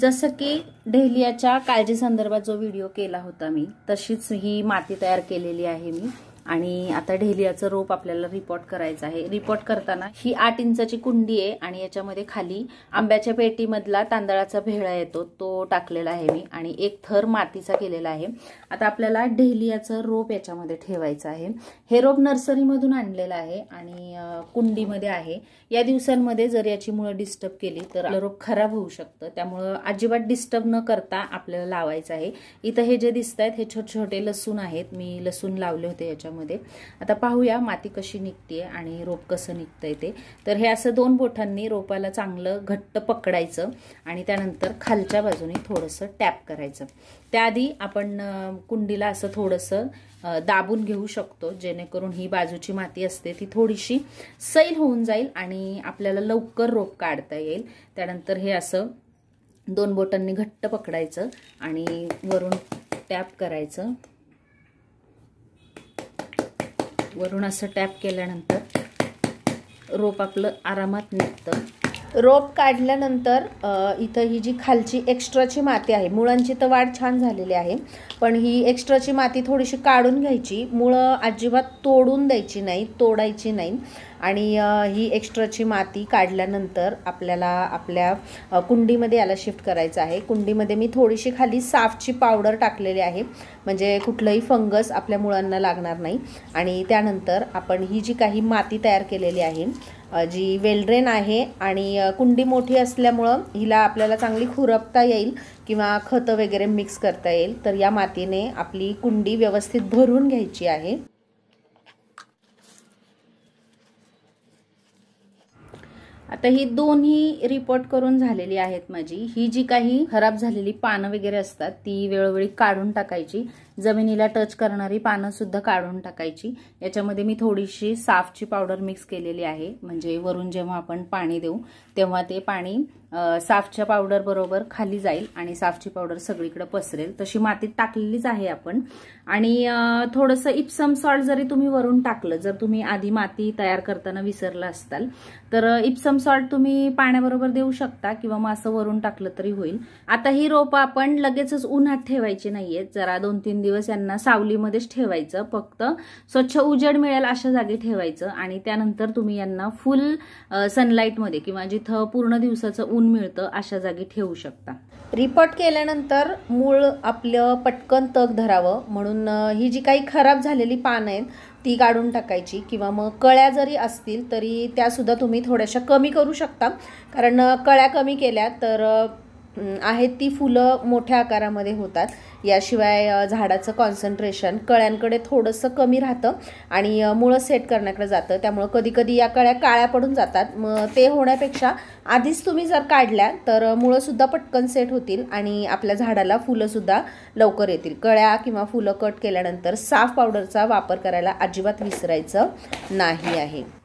जसं की डेहलियाच्या काळजी संदर्भात जो व्हिडिओ केला होता मी तशीच ही माती तयार केलेली आहे मी आणि आता ढेलियाचं रोप आपल्याला रिपोर्ट करायचं आहे रिपोर्ट करताना ही आठ इंचाची कुंडी आहे आणि याच्यामध्ये खाली आंब्याच्या पेटीमधला तांदळाचा भेळा येतो तो टाकलेला आहे मी आणि एक थर मातीचा केलेला आहे आता आपल्याला ढेलियाचं रोप याच्यामध्ये ठेवायचं आहे हे रोप नर्सरीमधून आणलेलं आहे आणि कुंडीमध्ये आहे या दिवसांमध्ये जर याची मुळं डिस्टर्ब केली तर रोप खराब होऊ शकतं त्यामुळं अजिबात डिस्टर्ब न करता आपल्याला लावायचं आहे इथं हे जे दिसत हे छोटे छोटे लसूण आहेत मी लसूण लावले होते याच्या याच्यामध्ये आता पाहूया माती कशी निघते आणि रोप कसं निघतंय ते तर हे असं दोन बोटांनी रोपाला चांगलं घट्ट पकडायचं आणि त्यानंतर खालच्या बाजूने थोडंसं टॅप करायचं त्याआधी आपण कुंडीला असं थोडंसं दाबून घेऊ शकतो जेणेकरून ही बाजूची माती असते ती थोडीशी सैल होऊन जाईल आणि आपल्याला लवकर रोप काढता येईल त्यानंतर हे असं दोन बोटांनी घट्ट पकडायचं आणि वरून टॅप करायचं वरून असं टॅप केल्यानंतर रोप आपलं आरामात निघतं रोप काढल्यानंतर इथं ही जी खालची एक्स्ट्राची माती आहे मुळांची तर वाढ छान झालेली आहे पण ही एक्स्ट्राची माती थोडीशी काढून घ्यायची मुळं अजिबात तोडून द्यायची नाही तोडायची नाही आणि ही एक्स्ट्राची माती काढल्यानंतर आपल्याला आपल्या कुंडीमध्ये याला शिफ्ट करायचं आहे कुंडीमध्ये मी थोडीशी खाली साफची पावडर टाकलेली आहे म्हणजे कुठलंही फंगस आपल्या मुळांना लागणार नाही आणि त्यानंतर आपण ही जी काही माती तयार केलेली आहे जी वेलड्रेन आहे आणि कुंडी मोठी असल्यामुळं हिला आपल्याला चांगली खुरपता येईल किंवा खतं वगैरे मिक्स करता येईल तर या मातीने आपली कुंडी व्यवस्थित भरून घ्यायची आहे आता ही दोन्ही रिपोर्ट करून झालेली आहेत माझी ही जी काही खराब झालेली पानं वगैरे असतात ती वेळोवेळी काढून टाकायची जमिनीला टच करणारी पानं सुद्धा काढून टाकायची याच्यामध्ये मी थोडीशी साफची पावडर मिक्स केलेली आहे म्हणजे वरून जेव्हा आपण पाणी देऊ तेव्हा ते पाणी साफच्या पावडर बरोबर खाली जाईल आणि साफची पावडर सगळीकडे पसरेल तशी मातीत टाकलेलीच आहे आपण आणि थोडंसं इप्सम सॉल्ट जरी तुम्ही वरून टाकलं जर तुम्ही आधी माती तयार करताना विसरला असताल तर इप्सम सॉल्ट तुम्ही पाण्याबरोबर देऊ शकता किंवा मग असं वरून टाकलं तरी होईल आता ही रोपं आपण लगेचच उन्हात ठेवायची नाहीये जरा दोन तीन दिवस यांना सावलीमध्येच ठेवायचं फक्त स्वच्छ उजेड मिळेल अशा जागी ठेवायचं आणि त्यानंतर तुम्ही यांना फुल सनलाईटमध्ये किंवा जिथं पूर्ण दिवसाचं ऊन मिळतं अशा जागी ठेवू शकता रिपोर्ट केल्यानंतर मूळ आपलं पटकन तग धरावं म्हणून ही जी काही खराब झालेली पानं आहेत ती काढून टाकायची किंवा मग कळ्या जरी असतील तरी त्यासुद्धा तुम्ही थोड्याशा कमी करू शकता कारण कळ्या कमी केल्या तर आहेत ती फुलं मोठ्या आकारामध्ये होतात याशिवाय झाडाचं कॉन्सन्ट्रेशन कळ्यांकडे थोडंसं कमी राहतं आणि मुळं सेट करण्याकडे जातं त्यामुळं कधीकधी या कळ्या काळ्या पडून जातात मग ते होण्यापेक्षा आधीच तुम्ही जर काढल्या तर मुळंसुद्धा पटकन सेट होतील आणि आपल्या झाडाला फुलंसुद्धा लवकर येतील कळ्या किंवा फुलं कट केल्यानंतर साफ पावडरचा वापर करायला अजिबात विसरायचं नाही आहे